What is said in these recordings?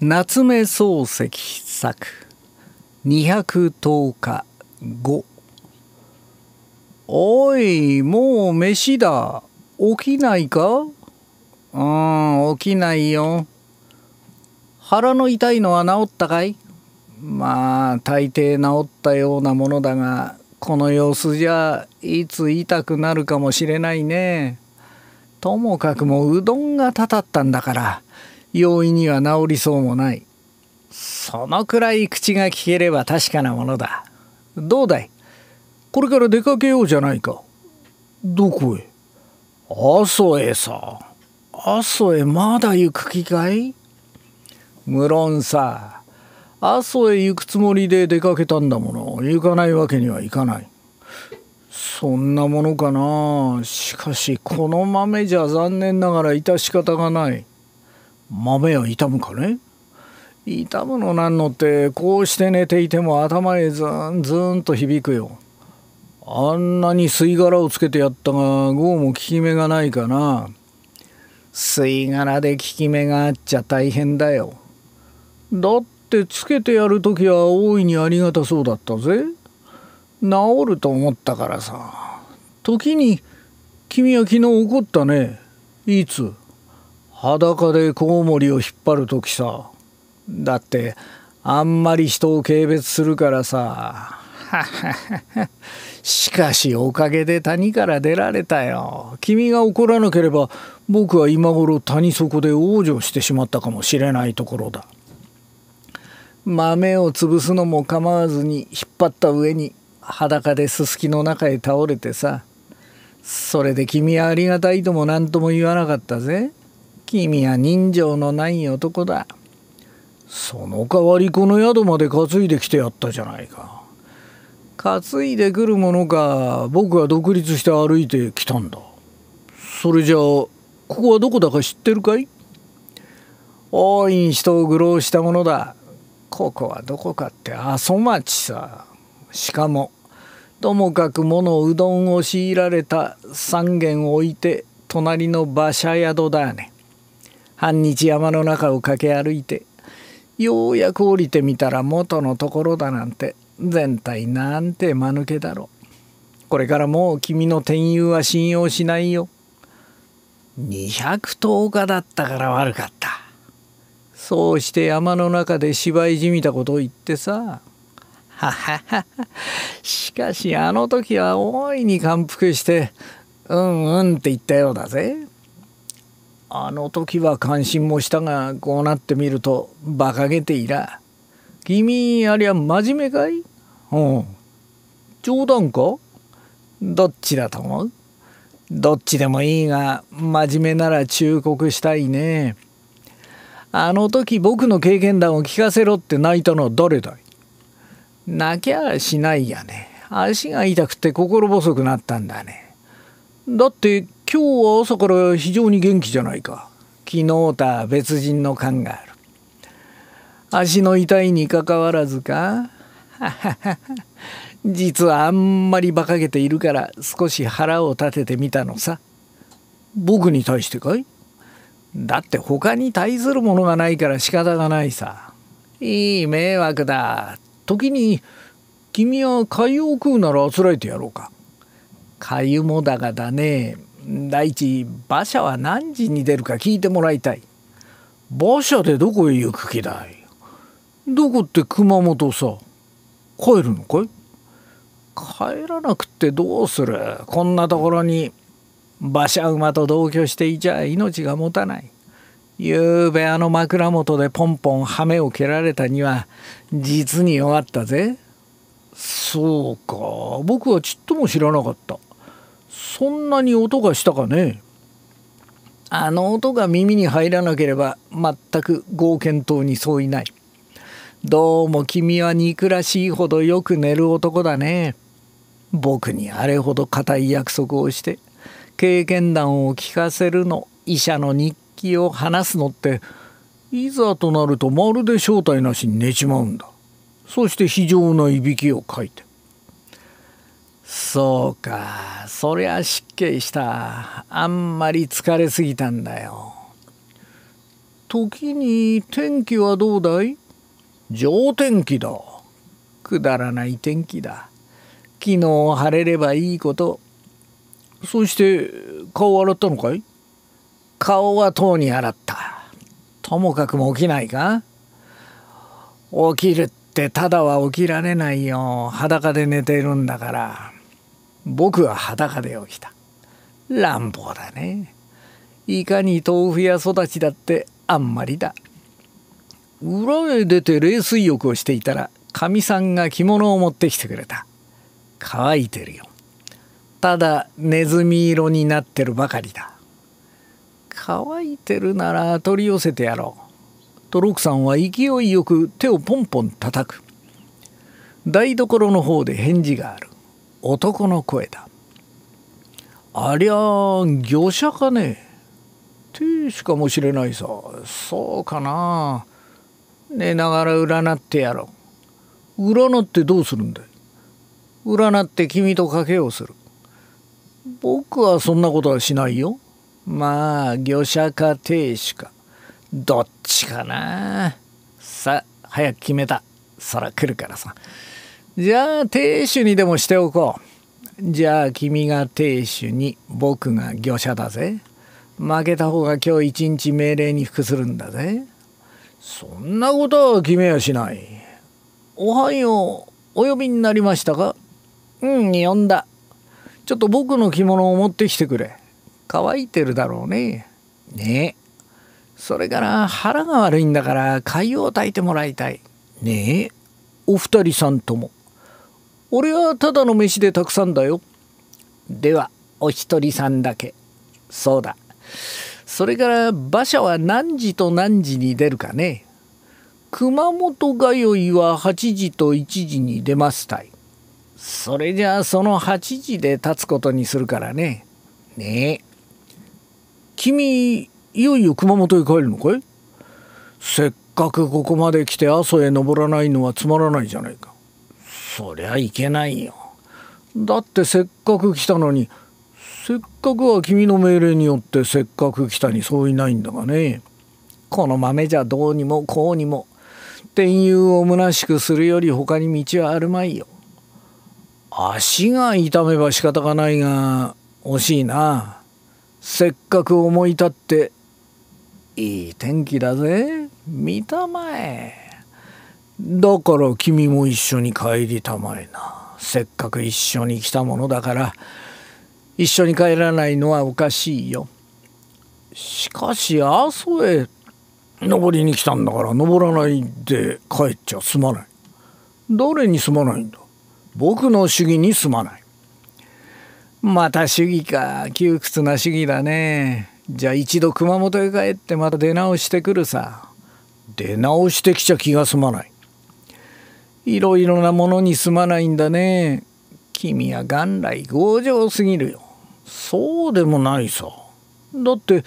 夏目漱石作210日後おいもう飯だ起きないかうん起きないよ腹の痛いのは治ったかいまあ大抵治ったようなものだがこの様子じゃいつ痛くなるかもしれないねともかくもうどんがたたったんだから容易には治りそうもないそのくらい口が聞ければ確かなものだどうだいこれから出かけようじゃないかどこへ阿蘇へさ阿蘇へまだ行く気かい無論さ阿蘇へ行くつもりで出かけたんだもの行かないわけにはいかないそんなものかなしかしこの豆じゃ残念ながら致し方がない豆は傷むかね痛むのなんのってこうして寝ていても頭へズンズンと響くよあんなに吸い殻をつけてやったがゴーも効き目がないかな吸い殻で効き目があっちゃ大変だよだってつけてやる時は大いにありがたそうだったぜ治ると思ったからさ時に君は昨日怒ったねいつ裸でコウモリを引っ張る時さだってあんまり人を軽蔑するからさ しかしおかげで谷から出られたよ君が怒らなければ僕は今頃谷底で往生してしまったかもしれないところだ豆を潰すのも構わずに引っ張った上に裸でススキの中へ倒れてさそれで君はありがたいとも何とも言わなかったぜ。君は人情のない男だその代わりこの宿まで担いできてやったじゃないか担いでくるものか僕は独立して歩いてきたんだそれじゃあここはどこだか知ってるかい大いに人を愚弄したものだここはどこかって阿蘇町さしかもともかくものうどんを強いられた三軒を置いて隣の馬車宿だね半日山の中を駆け歩いてようやく降りてみたら元のところだなんて全体なんて間抜けだろこれからもう君の転入は信用しないよ210日だったから悪かったそうして山の中で芝居じみたことを言ってさはははしかしあの時は大いに感服してうんうんって言ったようだぜ。あの時は関心もしたがこうなってみると馬鹿げていら君ありゃ真面目かいうん冗談かどっちだと思うどっちでもいいが真面目なら忠告したいねあの時僕の経験談を聞かせろって泣いたのは誰だい泣きゃしないやね足が痛くて心細くなったんだねだって今日は朝から非常に元気じゃないか昨日とは別人の感がある足の痛いにかかわらずか 実はあんまり馬鹿げているから少し腹を立ててみたのさ僕に対してかいだって他に対するものがないから仕方がないさいい迷惑だ時に君は粥を食うならあつらえてやろうか粥もだがだね第一馬車は何時に出るか聞いてもらいたい馬車でどこへ行く気だいどこって熊本さ帰るのかい帰らなくってどうするこんなところに馬車馬と同居していちゃ命が持たないゆうべあの枕元でポンポン羽目を蹴られたには実に弱ったぜそうか僕はちっとも知らなかったそんなに音がしたかねあの音が耳に入らなければ全く合憲党に相違ないどうも君は憎らしいほどよく寝る男だね僕にあれほど固い約束をして経験談を聞かせるの医者の日記を話すのっていざとなるとまるで正体なしに寝ちまうんだそして非常ないびきをかいてそうかそりゃ失敬したあんまり疲れすぎたんだよ時に天気はどうだい上天気だくだらない天気だ昨日晴れればいいことそして顔洗ったのかい顔はとうに洗ったともかくも起きないか起きるってただは起きられないよ裸で寝てるんだから。僕は裸で起きた。乱暴だね。いかに豆腐屋育ちだってあんまりだ。裏へ出て冷水浴をしていたら、かみさんが着物を持ってきてくれた。乾いてるよ。ただネズミ色になってるばかりだ。乾いてるなら取り寄せてやろう。と六さんは勢いよく手をポンポン叩く。台所の方で返事がある。男の声だ。ありゃあ業者かね亭主かもしれないさそうかな寝ながら占ってやろう占ってどうするんだい占って君と賭けをする僕はそんなことはしないよまあ業者か亭主かどっちかなさあ早く決めたそら来るからさ。じゃあ亭主にでもしておこう。じゃあ君が亭主に僕が御者だぜ。負けた方が今日一日命令に服するんだぜ。そんなことは決めやしない。おはよう、お呼びになりましたかうん、呼んだ。ちょっと僕の着物を持ってきてくれ。乾いてるだろうね。ねえ。それから腹が悪いんだから貝を炊いてもらいたい。ねえ、お二人さんとも。俺はただの飯でたくさんだよ。では、お一人さんだけ。そうだ。それから馬車は何時と何時に出るかね。熊本通いは8時と1時に出ますたい。それじゃあその8時で立つことにするからね。ねえ。君、いよいよ熊本へ帰るのかいせっかくここまで来て阿蘇へ登らないのはつまらないじゃないか。そりゃいけないよだってせっかく来たのにせっかくは君の命令によってせっかく来たにそういないんだがねこの豆じゃどうにもこうにも天佑を虚しくするより他に道はあるまいよ足が痛めば仕方がないが惜しいなせっかく思い立っていい天気だぜ見たまえ。だから君も一緒に帰りたまえなせっかく一緒に来たものだから一緒に帰らないのはおかしいよしかし阿蘇へ登りに来たんだから登らないで帰っちゃすまない誰にすまないんだ僕の主義にすまないまた主義か窮屈な主義だねじゃあ一度熊本へ帰ってまた出直してくるさ出直してきちゃ気が済まないいろいろなものにすまないんだね。君は元来強情すぎるよ。そうでもないさ。だって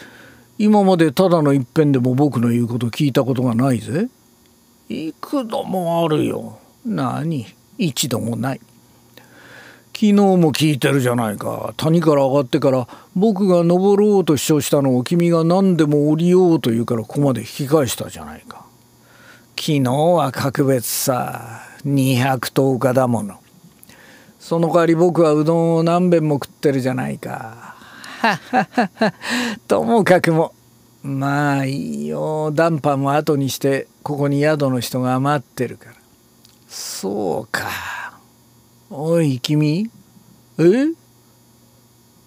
今までただの一遍でも僕の言うこと聞いたことがないぜ。幾度もあるよ。何一度もない。昨日も聞いてるじゃないか谷から上がってから僕が登ろうと主張したのを君が何でも降りようというからここまで引き返したじゃないか昨日は格別さ210日だものその代わり僕はうどんを何べんも食ってるじゃないかともかくもまあいいよダンパも後にしてここに宿の人が待ってるからそうかおい君え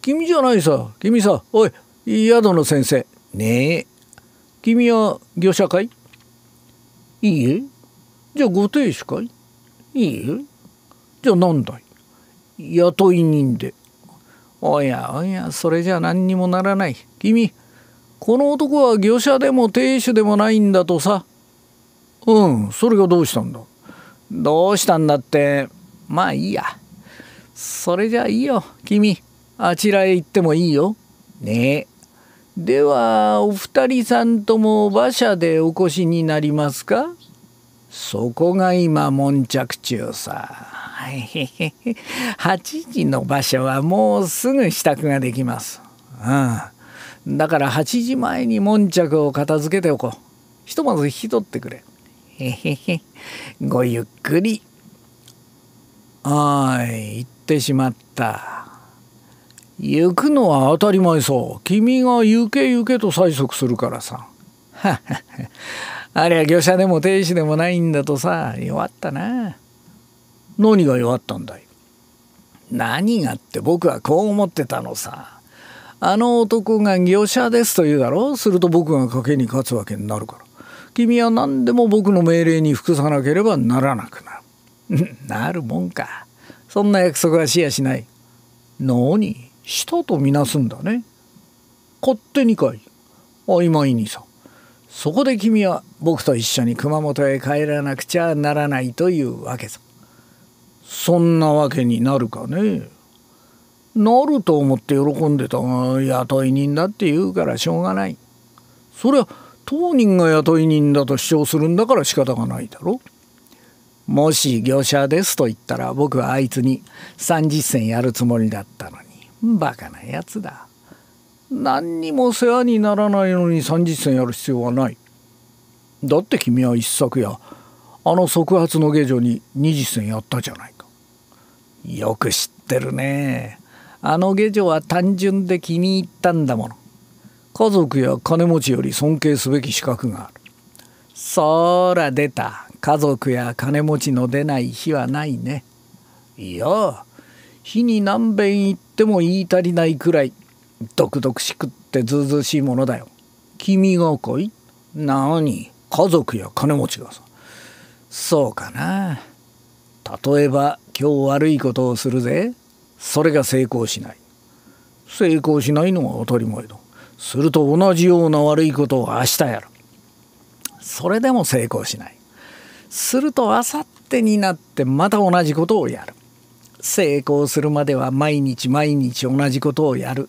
君じゃないさ君さおい宿の先生ねえ君は業者かいいいえ。じゃあご亭主かいいいえ。じゃあ何だい雇い人で。おやおや、それじゃ何にもならない。君、この男は業者でも亭主でもないんだとさ。うん、それがどうしたんだ。どうしたんだって、まあいいや。それじゃあいいよ、君。あちらへ行ってもいいよ。ねえ。ではお二人さんとも馬車でお越しになりますかそこが今悶着中さ。8時の馬車はもうすぐ支度ができます。うん。だから8時前に悶着を片付けておこう。ひとまず引き取ってくれ。へへへ。ごゆっくり。あい、行ってしまった。行くのは当たり前さ君が行け行けと催促するからさ あれは業者でも亭主でもないんだとさ弱ったな何が弱ったんだい何がって僕はこう思ってたのさあの男が業者ですと言うだろすると僕が賭けに勝つわけになるから君は何でも僕の命令に服さなければならなくなる なるもんかそんな約束はしやしない何したとみなすんだね。勝手にかい。あ昧いにさ。そこで君は僕と一緒に熊本へ帰らなくちゃならないというわけさ。そんなわけになるかね。なると思って喜んでたが雇い人だって言うからしょうがない。そりゃ当人が雇い人だと主張するんだから仕方がないだろ。もし業者ですと言ったら僕はあいつに30銭やるつもりだったのに。バカなやつだ何にも世話にならないのに30銭やる必要はないだって君は一昨夜あの即発の下女に20銭やったじゃないかよく知ってるねあの下女は単純で気に入ったんだもの家族や金持ちより尊敬すべき資格があるそら出た家族や金持ちの出ない日はないねいや日に何べん言っっても言い足りないくらい毒々しくってずうずしいものだよ。君が来いなに家族や金持ちがさ。そうかな。例えば今日悪いことをするぜ。それが成功しない。成功しないのは当たり前だ。すると同じような悪いことを明日やる。それでも成功しない。すると明後日になってまた同じことをやる。成功するまでは毎日毎日同じことをやる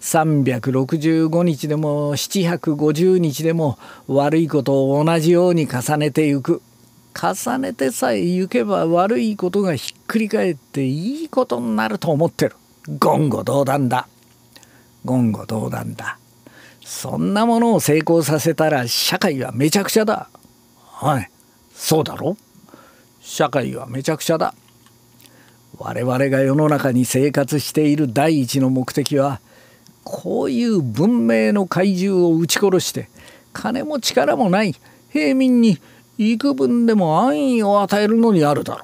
365日でも750日でも悪いことを同じように重ねてゆく重ねてさえ行けば悪いことがひっくり返っていいことになると思ってる言語道断だ言語道断だそんなものを成功させたら社会はめちゃくちゃだはいそうだろ社会はめちゃくちゃだ我々が世の中に生活している第一の目的はこういう文明の怪獣を撃ち殺して金も力もない平民に幾分でも安易を与えるのにあるだろ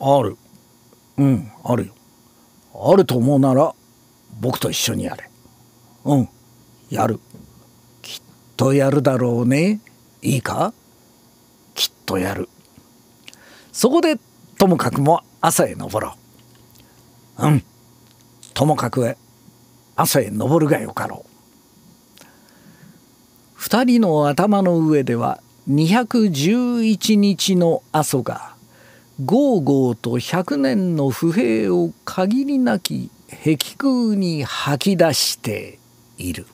う。ある。うん、あるよ。あると思うなら僕と一緒にやれ。うん、やる。きっとやるだろうね。いいかきっとやる。そこでともかくも朝へ登ろう。うん。ともかく朝へ登るがよかろう。二人の頭の上では211日の阿蘇がゴーと100年の不平を限りなき壁空に吐き出している。